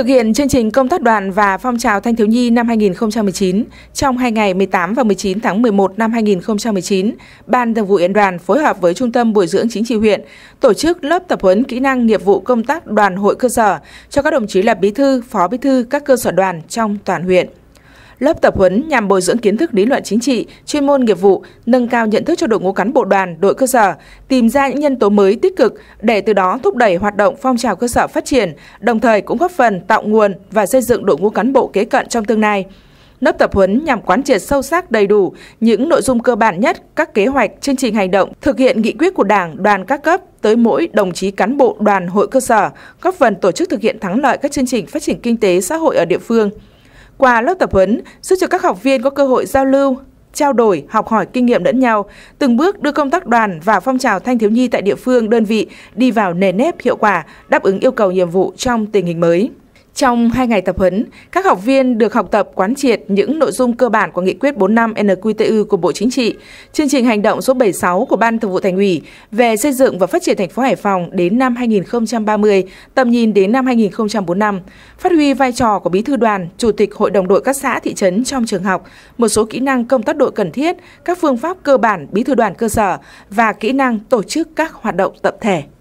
Thực hiện chương trình công tác đoàn và phong trào thanh thiếu nhi năm 2019, trong hai ngày 18 và 19 tháng 11 năm 2019, Ban Thường vụ Yên đoàn phối hợp với Trung tâm Bồi dưỡng Chính trị huyện tổ chức lớp tập huấn kỹ năng nghiệp vụ công tác đoàn hội cơ sở cho các đồng chí là bí thư, phó bí thư các cơ sở đoàn trong toàn huyện lớp tập huấn nhằm bồi dưỡng kiến thức lý luận chính trị, chuyên môn nghiệp vụ, nâng cao nhận thức cho đội ngũ cán bộ đoàn, đội cơ sở, tìm ra những nhân tố mới tích cực để từ đó thúc đẩy hoạt động phong trào cơ sở phát triển, đồng thời cũng góp phần tạo nguồn và xây dựng đội ngũ cán bộ kế cận trong tương lai. Lớp tập huấn nhằm quán triệt sâu sắc đầy đủ những nội dung cơ bản nhất, các kế hoạch, chương trình hành động, thực hiện nghị quyết của Đảng, đoàn các cấp tới mỗi đồng chí cán bộ đoàn hội cơ sở, góp phần tổ chức thực hiện thắng lợi các chương trình phát triển kinh tế xã hội ở địa phương. Qua lớp tập huấn, giúp cho các học viên có cơ hội giao lưu, trao đổi, học hỏi kinh nghiệm lẫn nhau, từng bước đưa công tác đoàn và phong trào thanh thiếu nhi tại địa phương, đơn vị đi vào nề nếp hiệu quả, đáp ứng yêu cầu nhiệm vụ trong tình hình mới. Trong hai ngày tập huấn, các học viên được học tập quán triệt những nội dung cơ bản của Nghị quyết 45 NQTU của Bộ Chính trị, chương trình hành động số 76 của Ban Thường vụ Thành ủy về xây dựng và phát triển thành phố Hải Phòng đến năm 2030, tầm nhìn đến năm 2045, phát huy vai trò của bí thư đoàn, chủ tịch hội đồng đội các xã thị trấn trong trường học, một số kỹ năng công tác đội cần thiết, các phương pháp cơ bản bí thư đoàn cơ sở và kỹ năng tổ chức các hoạt động tập thể.